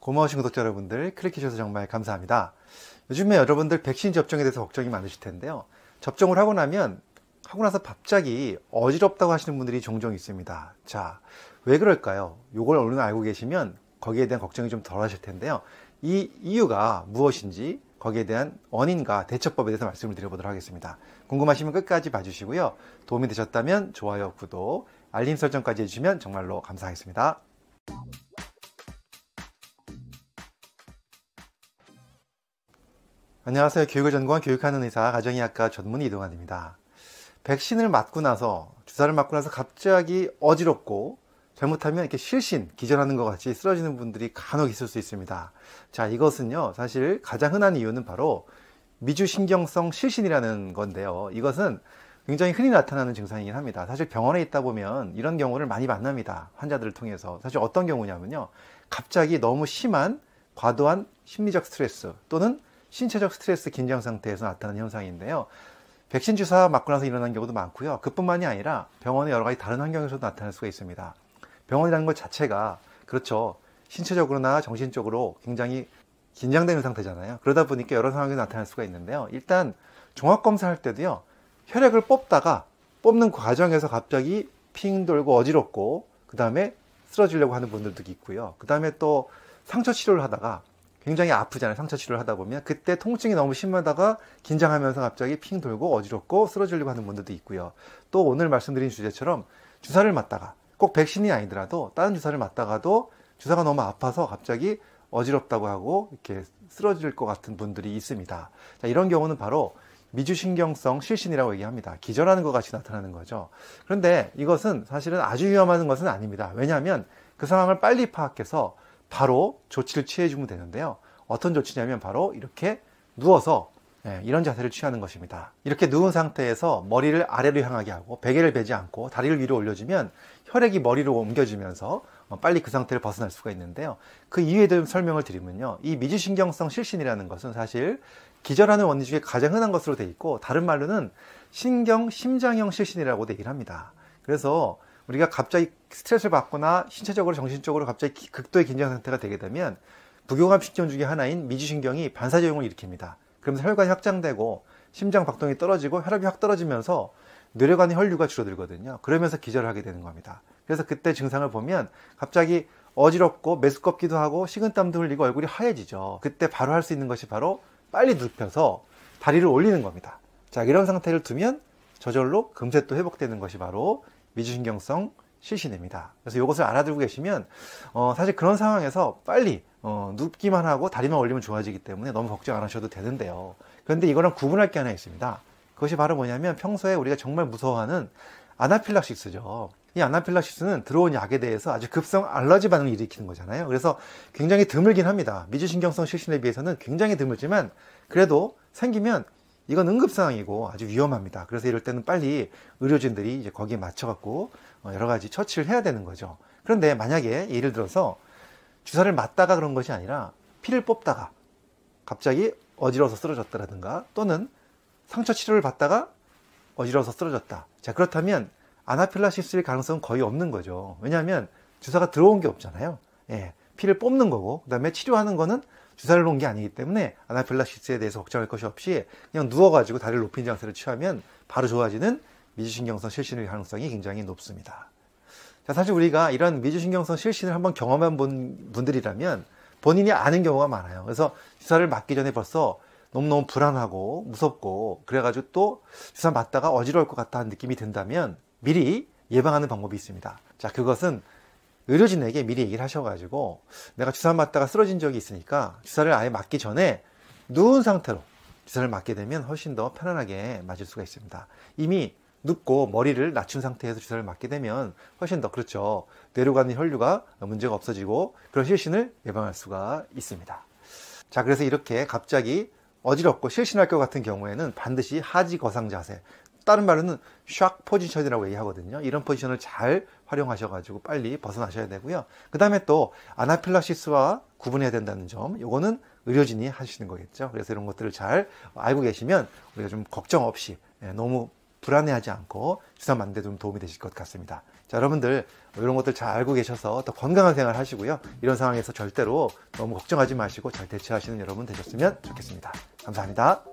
고마우신 구독자 여러분들 클릭해주셔서 정말 감사합니다. 요즘에 여러분들 백신 접종에 대해서 걱정이 많으실 텐데요. 접종을 하고 나면 하고 나서 갑자기 어지럽다고 하시는 분들이 종종 있습니다. 자, 왜 그럴까요? 요걸 얼른 알고 계시면 거기에 대한 걱정이 좀 덜 하실 텐데요. 이 이유가 무엇인지 거기에 대한 원인과 대처법에 대해서 말씀을 드려보도록 하겠습니다. 궁금하시면 끝까지 봐주시고요. 도움이 되셨다면 좋아요, 구독, 알림 설정까지 해주시면 정말로 감사하겠습니다. 안녕하세요. 교육을 전공한 교육하는 의사 가정의학과 전문 의 이동환입니다. 백신을 맞고 나서 주사를 맞고 나서 갑자기 어지럽고 잘못하면 이렇게 실신, 기절하는 것 같이 쓰러지는 분들이 간혹 있을 수 있습니다. 자, 이것은요. 사실 가장 흔한 이유는 바로 미주신경성 실신이라는 건데요. 이것은 굉장히 흔히 나타나는 증상이긴 합니다. 사실 병원에 있다 보면 이런 경우를 많이 만납니다. 환자들을 통해서. 사실 어떤 경우냐면요. 갑자기 너무 심한 과도한 심리적 스트레스 또는 신체적 스트레스 긴장 상태에서 나타나는 현상인데요. 백신 주사 맞고 나서 일어난 경우도 많고요. 그뿐만이 아니라 병원의 여러 가지 다른 환경에서도 나타날 수가 있습니다. 병원이라는 것 자체가 그렇죠. 신체적으로나 정신적으로 굉장히 긴장되는 상태잖아요. 그러다 보니까 여러 상황이 나타날 수가 있는데요. 일단 종합 검사할 때도요. 혈액을 뽑다가 뽑는 과정에서 갑자기 핑 돌고 어지럽고 그다음에 쓰러지려고 하는 분들도 있고요. 그다음에 또 상처 치료를 하다가 굉장히 아프잖아요. 상처 치료를 하다 보면. 그때 통증이 너무 심하다가 긴장하면서 갑자기 핑 돌고 어지럽고 쓰러지려고 하는 분들도 있고요. 또 오늘 말씀드린 주제처럼 주사를 맞다가 꼭 백신이 아니더라도 다른 주사를 맞다가도 주사가 너무 아파서 갑자기 어지럽다고 하고 이렇게 쓰러질 것 같은 분들이 있습니다. 자, 이런 경우는 바로 미주신경성 실신이라고 얘기합니다. 기절하는 것 같이 나타나는 거죠. 그런데 이것은 사실은 아주 위험한 것은 아닙니다. 왜냐하면 그 상황을 빨리 파악해서 바로 조치를 취해주면 되는데요. 어떤 조치냐면 바로 이렇게 누워서 네, 이런 자세를 취하는 것입니다. 이렇게 누운 상태에서 머리를 아래로 향하게 하고 베개를 베지 않고 다리를 위로 올려주면 혈액이 머리로 옮겨지면서 어, 빨리 그 상태를 벗어날 수가 있는데요. 그 이유에도 좀 설명을 드리면요. 이 미주신경성 실신이라는 것은 사실 기절하는 원리 중에 가장 흔한 것으로 되어 있고 다른 말로는 신경 심장형 실신이라고 얘기를 합니다. 그래서 우리가 갑자기 스트레스를 받거나 신체적으로 정신적으로 갑자기 극도의 긴장 상태가 되게 되면 부교감 신경 중의 하나인 미지신경이 반사작용을 일으킵니다. 그러면서 혈관이 확장되고 심장 박동이 떨어지고 혈압이 확 떨어지면서 뇌혈관의 혈류가 줄어들거든요. 그러면서 기절을 하게 되는 겁니다. 그래서 그때 증상을 보면 갑자기 어지럽고 메스껍기도 하고 식은땀도 흘리고 얼굴이 하얘지죠. 그때 바로 할 수 있는 것이 바로 빨리 눕혀서 다리를 올리는 겁니다. 자, 이런 상태를 두면 저절로 금세 또 회복되는 것이 바로 미주신경성 실신입니다. 그래서 이것을 알아두고 계시면 어, 사실 그런 상황에서 빨리 어, 눕기만 하고 다리만 올리면 좋아지기 때문에 너무 걱정 안 하셔도 되는데요. 그런데 이거랑 구분할 게 하나 있습니다. 그것이 바로 뭐냐면 평소에 우리가 정말 무서워하는 아나필락시스죠. 이 아나필락시스는 들어온 약에 대해서 아주 급성 알러지 반응을 일으키는 거잖아요. 그래서 굉장히 드물긴 합니다. 미주신경성 실신에 비해서는 굉장히 드물지만 그래도 생기면 이건 응급 상황이고 아주 위험합니다. 그래서 이럴 때는 빨리 의료진들이 이제 거기에 맞춰 갖고 어, 여러 가지 처치를 해야 되는 거죠. 그런데 만약에 예를 들어서 주사를 맞다가 그런 것이 아니라 피를 뽑다가 갑자기 어지러워서 쓰러졌다라든가 또는 상처 치료를 받다가 어지러워서 쓰러졌다. 자, 그렇다면 아나필라시스일 가능성은 거의 없는 거죠. 왜냐하면 주사가 들어온 게 없잖아요. 예, 피를 뽑는 거고, 그 다음에 치료하는 거는 주사를 놓은 게 아니기 때문에 아나필락시스에 대해서 걱정할 것이 없이 그냥 누워가지고 다리를 높인 장세를 취하면 바로 좋아지는 미주신경성 실신일 가능성이 굉장히 높습니다. 자, 사실 우리가 이런 미주신경성 실신을 한번 경험한 분, 분들이라면 본인이 아는 경우가 많아요. 그래서 주사를 맞기 전에 벌써 너무너무 불안하고 무섭고 그래가지고 또 주사 맞다가 어지러울 것 같다는 느낌이 든다면 미리 예방하는 방법이 있습니다. 자, 그것은 의료진에게 미리 얘기를 하셔가지고 내가 주사 맞다가 쓰러진 적이 있으니까 주사를 아예 맞기 전에 누운 상태로 주사를 맞게 되면 훨씬 더 편안하게 맞을 수가 있습니다. 이미 눕고 머리를 낮춘 상태에서 주사를 맞게 되면 훨씬 더 그렇죠. 뇌로 가는 혈류가 문제가 없어지고 그런 실신을 예방할 수가 있습니다. 자, 그래서 이렇게 갑자기 어지럽고 실신할 것 같은 경우에는 반드시 하지 거상 자세, 다른 말로는 샥 포지션이라고 얘기하거든요. 이런 포지션을 잘 활용하셔가지고 빨리 벗어나셔야 되고요. 그 다음에 또아나필라시스와 구분해야 된다는 점, 이거는 의료진이 하시는 거겠죠. 그래서 이런 것들을 잘 알고 계시면 우리가 좀 걱정 없이 예, 너무 불안해하지 않고 주사 맞는데 좀 도움이 되실 것 같습니다. 자, 여러분들 이런 것들 잘 알고 계셔서 더 건강한 생활 하시고요. 이런 상황에서 절대로 너무 걱정하지 마시고 잘 대처하시는 여러분 되셨으면 좋겠습니다. 감사합니다.